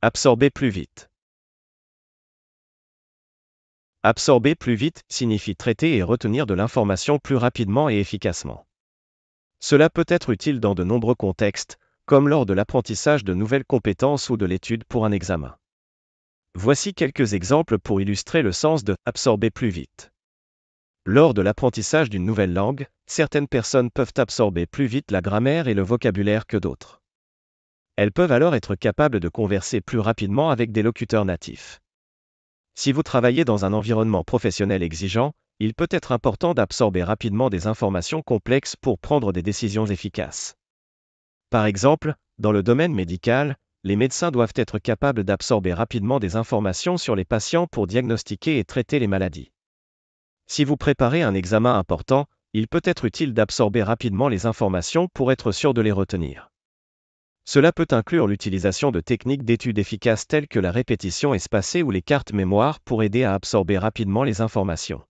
Absorber plus vite. Absorber plus vite signifie traiter et retenir de l'information plus rapidement et efficacement. Cela peut être utile dans de nombreux contextes, comme lors de l'apprentissage de nouvelles compétences ou de l'étude pour un examen. Voici quelques exemples pour illustrer le sens de absorber plus vite. Lors de l'apprentissage d'une nouvelle langue, certaines personnes peuvent absorber plus vite la grammaire et le vocabulaire que d'autres. Elles peuvent alors être capables de converser plus rapidement avec des locuteurs natifs. Si vous travaillez dans un environnement professionnel exigeant, il peut être important d'absorber rapidement des informations complexes pour prendre des décisions efficaces. Par exemple, dans le domaine médical, les médecins doivent être capables d'absorber rapidement des informations sur les patients pour diagnostiquer et traiter les maladies. Si vous préparez un examen important, il peut être utile d'absorber rapidement les informations pour être sûr de les retenir. Cela peut inclure l'utilisation de techniques d'études efficaces telles que la répétition espacée ou les cartes mémoire pour aider à absorber rapidement les informations.